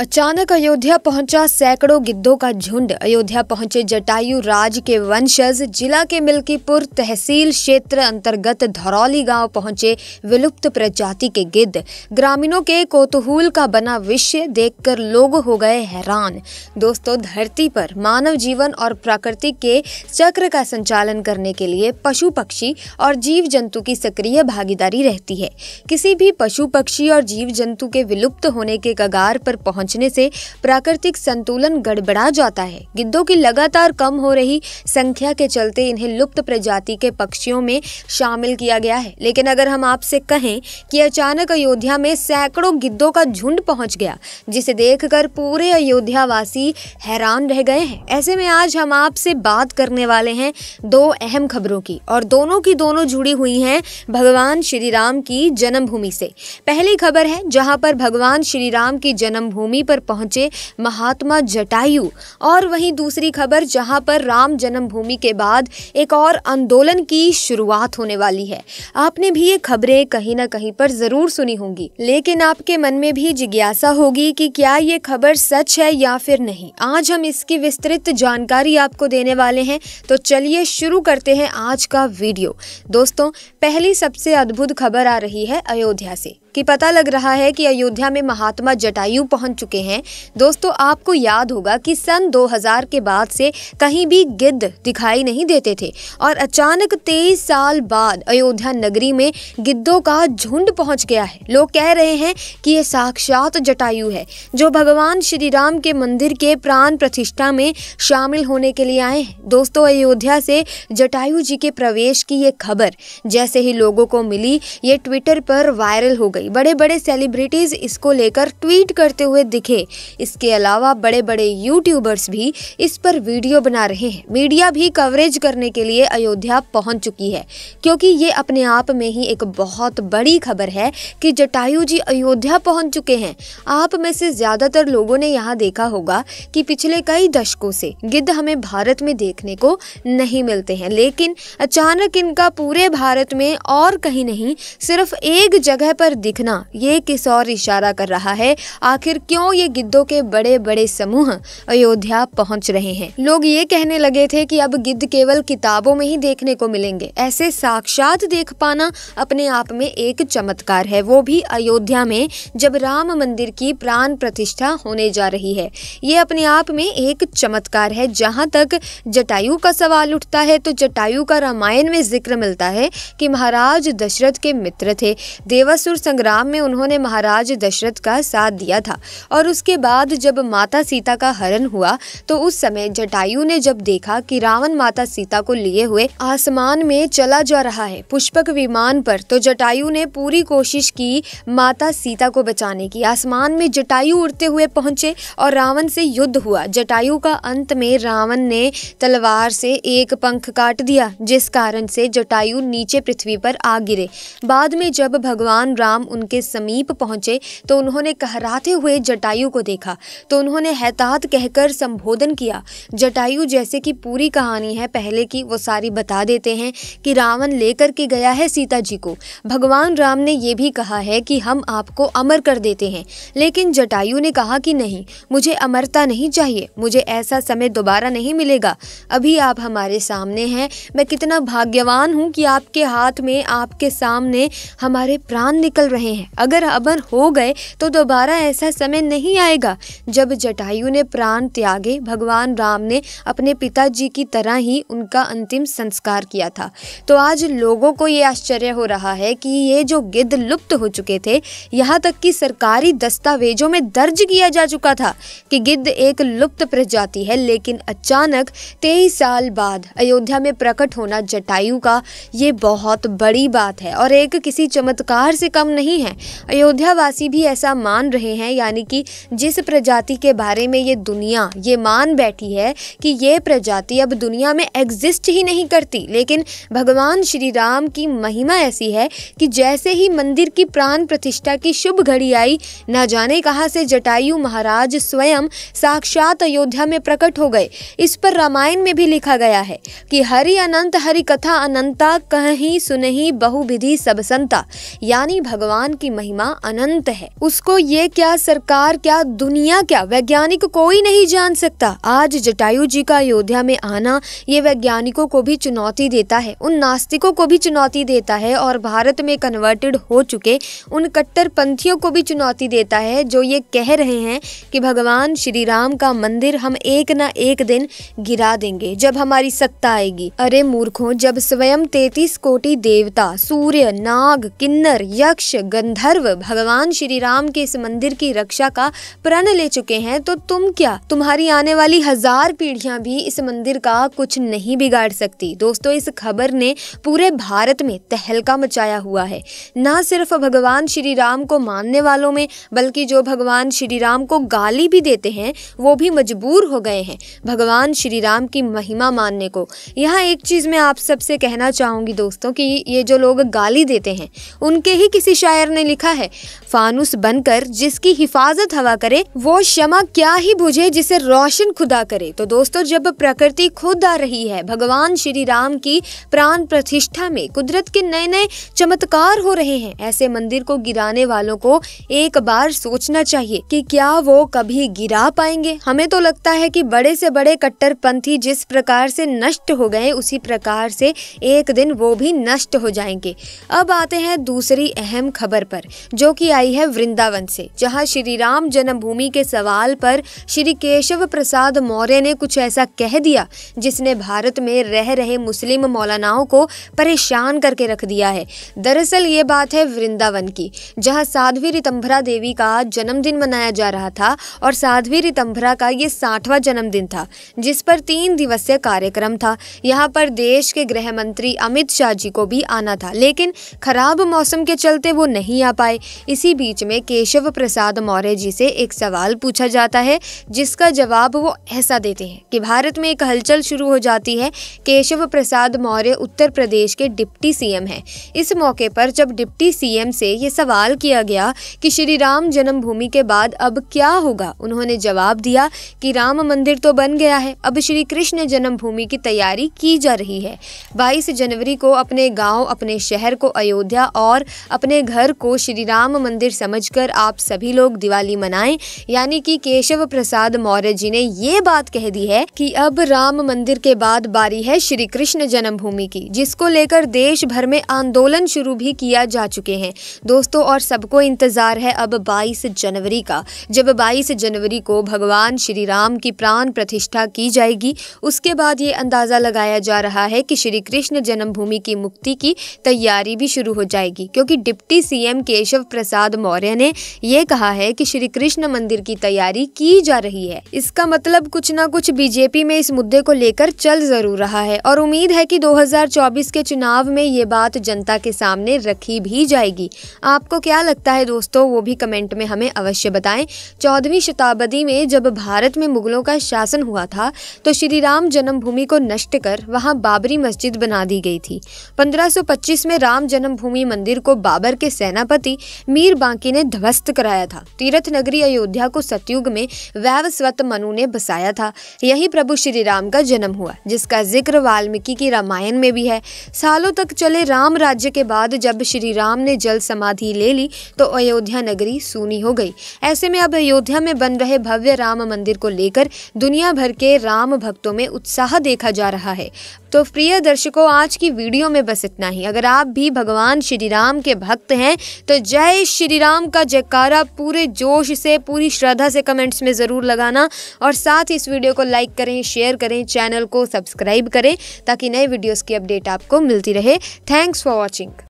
अचानक अयोध्या पहुंचा सैकड़ों गिद्धों का झुंड अयोध्या पहुंचे जटायु राज के वंशज जिला के मिल्कीपुर तहसील क्षेत्र अंतर्गत धरौली गांव पहुंचे विलुप्त प्रजाति के गिद्ध ग्रामीणों के कोतूहूल का बना विषय देखकर लोग हो गए हैरान दोस्तों धरती पर मानव जीवन और प्रकृति के चक्र का संचालन करने के लिए पशु पक्षी और जीव जंतु की सक्रिय भागीदारी रहती है किसी भी पशु पक्षी और जीव जंतु के विलुप्त होने के कगार पर पहुंच पहुंचने से प्राकृतिक संतुलन गड़बड़ा जाता है गिद्धों की लगातार कम हो रही संख्या के चलते इन्हें लुप्त प्रजाति के पक्षियों में शामिल किया गया है लेकिन अगर हम आपसे कहें कि अचानक अयोध्या में सैकड़ों गिद्धों का झुंड पहुंच गया जिसे देखकर पूरे अयोध्या वासी हैरान रह गए हैं ऐसे में आज हम आपसे बात करने वाले हैं दो अहम खबरों की और दोनों की दोनों जुड़ी हुई हैं भगवान श्री राम की जन्मभूमि से पहली खबर है जहां पर भगवान श्री राम की जन्मभूमि भूमि पर पहुंचे महात्मा जटायु और वहीं दूसरी खबर जहां पर राम जन्मभूमि के बाद एक और आंदोलन की शुरुआत होने वाली है आपने भी ये खबरें कहीं ना कहीं पर ज़रूर सुनी होंगी लेकिन आपके मन में भी जिज्ञासा होगी कि क्या ये खबर सच है या फिर नहीं आज हम इसकी विस्तृत जानकारी आपको देने वाले हैं तो चलिए शुरू करते हैं आज का वीडियो दोस्तों पहली सबसे अद्भुत खबर आ रही है अयोध्या से कि पता लग रहा है कि अयोध्या में महात्मा जटायु पहुंच चुके हैं दोस्तों आपको याद होगा कि सन 2000 के बाद से कहीं भी गिद्ध दिखाई नहीं देते थे और अचानक तेईस साल बाद अयोध्या नगरी में गिद्धों का झुंड पहुंच गया है लोग कह रहे हैं कि यह साक्षात जटायु है जो भगवान श्री राम के मंदिर के प्राण प्रतिष्ठा में शामिल होने के लिए आए हैं दोस्तों अयोध्या से जटायु जी के प्रवेश की ये खबर जैसे ही लोगों को मिली ये ट्विटर पर वायरल हो गई गई बड़े बड़े सेलिब्रिटीज़ इसको लेकर ट्वीट करते हुए दिखे इसके अलावा बड़े बड़े यूट्यूबर्स भी इस पर वीडियो बना रहे हैं मीडिया भी कवरेज करने के लिए अयोध्या पहुंच चुकी है क्योंकि ये अपने आप में ही एक बहुत बड़ी खबर है कि जटायु जी अयोध्या पहुंच चुके हैं आप में से ज़्यादातर लोगों ने यहाँ देखा होगा कि पिछले कई दशकों से गिद्ध हमें भारत में देखने को नहीं मिलते हैं लेकिन अचानक इनका पूरे भारत में और कहीं नहीं सिर्फ एक जगह पर दिखना ये किस और इशारा कर रहा है आखिर क्यों ये गिद्धों के बड़े बड़े समूह अयोध्या पहुंच रहे हैं लोग ये कहने लगे थे कि अब गिद्ध केवल किताबों में ही देखने को मिलेंगे ऐसे साक्षात देख पाना अपने आप में एक चमत्कार है वो भी अयोध्या में जब राम मंदिर की प्राण प्रतिष्ठा होने जा रही है ये अपने आप में एक चमत्कार है जहाँ तक जटायु का सवाल उठता है तो जटायु का रामायण में जिक्र मिलता है कि महाराज दशरथ के मित्र थे देवासुर संग संग्राम में उन्होंने महाराज दशरथ का साथ दिया था और उसके बाद जब माता सीता का हरण हुआ तो उस समय जटायु ने जब देखा कि रावण माता सीता को लिए हुए आसमान में चला जा रहा है पुष्पक विमान पर तो जटायु ने पूरी कोशिश की माता सीता को बचाने की आसमान में जटायु उड़ते हुए पहुंचे और रावण से युद्ध हुआ जटायु का अंत में रावण ने तलवार से एक पंख काट दिया जिस कारण से जटायु नीचे पृथ्वी पर आ गिरे बाद में जब भगवान राम उनके समीप पहुंचे तो उन्होंने कहराते हुए जटायु को देखा तो उन्होंने हैतात कहकर संबोधन किया जटायु जैसे कि पूरी कहानी है पहले की वो सारी बता देते हैं कि रावण लेकर के गया है सीता जी को भगवान राम ने ये भी कहा है कि हम आपको अमर कर देते हैं लेकिन जटायु ने कहा कि नहीं मुझे अमरता नहीं चाहिए मुझे ऐसा समय दोबारा नहीं मिलेगा अभी आप हमारे सामने हैं मैं कितना भाग्यवान हूँ कि आपके हाथ में आपके सामने हमारे प्राण निकल रहे रहे हैं अगर अमर हो गए तो दोबारा ऐसा समय नहीं आएगा जब जटायु ने प्राण त्यागे भगवान राम ने अपने पिताजी की तरह ही उनका अंतिम संस्कार किया था तो आज लोगों को ये आश्चर्य हो रहा है कि ये जो गिद्ध लुप्त हो चुके थे यहाँ तक कि सरकारी दस्तावेजों में दर्ज किया जा चुका था कि गिद्ध एक लुप्त प्रजाति है लेकिन अचानक तेईस साल बाद अयोध्या में प्रकट होना जटायु का ये बहुत बड़ी बात है और एक किसी चमत्कार से कम नहीं नहीं है अयोध्यावासी भी ऐसा मान रहे हैं यानी कि जिस प्रजाति के बारे में ये दुनिया ये मान बैठी है कि ये प्रजाति अब दुनिया में एग्जिस्ट ही नहीं करती लेकिन भगवान श्री राम की महिमा ऐसी है कि जैसे ही मंदिर की प्राण प्रतिष्ठा की शुभ घड़ी आई न जाने कहाँ से जटायु महाराज स्वयं साक्षात अयोध्या में प्रकट हो गए इस पर रामायण में भी लिखा गया है कि हरि अनंत हरि कथा अनंता कहीं सुनही बहुविधि सब संता यानी भगवान भगवान की महिमा अनंत है उसको ये क्या सरकार क्या दुनिया क्या वैज्ञानिक कोई नहीं जान सकता आज जटायु जी का अयोध्या में आना ये वैज्ञानिकों को भी चुनौती देता है उन नास्तिकों को भी चुनौती देता है और भारत में कन्वर्टेड हो चुके उन कट्टरपंथियों को भी चुनौती देता है जो ये कह रहे हैं कि भगवान श्री राम का मंदिर हम एक ना एक दिन गिरा देंगे जब हमारी सत्ता आएगी अरे मूर्खों जब स्वयं तैतीस कोटि देवता सूर्य नाग किन्नर यक्ष गंधर्व भगवान श्री राम के इस मंदिर की रक्षा का प्रण ले चुके हैं तो तुम क्या तुम्हारी आने वाली हजार पीढ़ियां भी इस मंदिर का कुछ नहीं बिगाड़ सकती दोस्तों इस खबर ने पूरे भारत में तहलका मचाया हुआ है न सिर्फ भगवान श्री राम को मानने वालों में बल्कि जो भगवान श्री राम को गाली भी देते हैं वो भी मजबूर हो गए हैं भगवान श्री राम की महिमा मानने को यहाँ एक चीज़ मैं आप सबसे कहना चाहूँगी दोस्तों कि ये जो लोग गाली देते हैं उनके ही किसी शायद शायर ने लिखा है फानूस बनकर जिसकी हिफाजत हवा करे वो शमा क्या ही बुझे जिसे रोशन खुदा करे तो दोस्तों जब प्रकृति खुद आ रही है भगवान श्री राम की प्राण प्रतिष्ठा में कुदरत के नए नए चमत्कार हो रहे हैं ऐसे मंदिर को गिराने वालों को एक बार सोचना चाहिए कि क्या वो कभी गिरा पाएंगे हमें तो लगता है कि बड़े से बड़े कट्टरपंथी जिस प्रकार से नष्ट हो गए उसी प्रकार से एक दिन वो भी नष्ट हो जाएंगे अब आते हैं दूसरी अहम खबर पर जो कि आई है वृंदावन से जहां श्री राम जन्मभूमि के सवाल पर श्री केशव प्रसाद मौर्य ने कुछ ऐसा कह दिया जिसने भारत में रह रहे मुस्लिम मौलानाओं को परेशान करके रख दिया है दरअसल ये बात है वृंदावन की जहाँ साध्वी रितंभरा देवी का जन्मदिन मनाया जा रहा था और साध्वी रितंभरा का ये साठवां जन्मदिन था जिस पर तीन दिवसीय कार्यक्रम था यहाँ पर देश के गृह मंत्री अमित शाह जी को भी आना था लेकिन खराब मौसम के चलते वो नहीं आ पाए इसी बीच में केशव प्रसाद मौर्य जी से एक सवाल पूछा जाता है जिसका जवाब वो ऐसा देते हैं कि भारत में एक हलचल शुरू हो जाती है केशव प्रसाद मौर्य उत्तर प्रदेश के डिप्टी सीएम हैं इस मौके पर जब डिप्टी सीएम से ये सवाल किया गया कि श्री राम जन्मभूमि के बाद अब क्या होगा उन्होंने जवाब दिया कि राम मंदिर तो बन गया है अब श्री कृष्ण जन्मभूमि की तैयारी की जा रही है बाईस जनवरी को अपने गाँव अपने शहर को अयोध्या और अपने घर घर को श्री राम मंदिर समझकर आप सभी लोग दिवाली मनाएं यानी कि केशव प्रसाद मौर्य जी ने ये बात कह दी है कि अब राम मंदिर के बाद बारी है श्री कृष्ण जन्मभूमि की जिसको लेकर देश भर में आंदोलन शुरू भी किया जा चुके हैं दोस्तों और सबको इंतजार है अब 22 जनवरी का जब 22 जनवरी को भगवान श्री राम की प्राण प्रतिष्ठा की जाएगी उसके बाद ये अंदाज़ा लगाया जा रहा है कि श्री कृष्ण जन्मभूमि की मुक्ति की तैयारी भी शुरू हो जाएगी क्योंकि डिप्टी सीएम केशव प्रसाद मौर्य ने यह कहा है कि श्री कृष्ण मंदिर की तैयारी की जा रही है इसका मतलब कुछ न कुछ बीजेपी में इस मुद्दे को लेकर चल जरूर रहा है और उम्मीद है कि 2024 के चुनाव में ये बात जनता के सामने रखी भी जाएगी आपको क्या लगता है दोस्तों वो भी कमेंट में हमें अवश्य बताएं चौदहवीं शताब्दी में जब भारत में मुगलों का शासन हुआ था तो श्री राम जन्मभूमि को नष्ट कर वहाँ बाबरी मस्जिद बना दी गई थी 1525 में राम जन्मभूमि मंदिर को बाबर के सेनापति मीर बांकी ने ध्वस्त कराया था तीर्थ नगरी अयोध्या को सतयुग में वैवस्वत मनु ने बसाया था यही प्रभु श्री राम का जन्म हुआ जिसका जिक्र वाल्मीकि की रामायण में भी है सालों तक चले राम राज्य के बाद जब श्री राम ने जल समाधि ले ली तो अयोध्या नगरी सूनी हो गई ऐसे में अब अयोध्या में बन रहे भव्य राम मंदिर को लेकर दुनिया भर के राम भक्तों में उत्साह देखा जा रहा है तो प्रिय दर्शकों आज की वीडियो में बस इतना ही अगर आप भी भगवान श्री राम के भक्त हैं हैं तो जय श्री राम का जयकारा पूरे जोश से पूरी श्रद्धा से कमेंट्स में ज़रूर लगाना और साथ ही इस वीडियो को लाइक करें शेयर करें चैनल को सब्सक्राइब करें ताकि नए वीडियोज़ की अपडेट आपको मिलती रहे थैंक्स फॉर वॉचिंग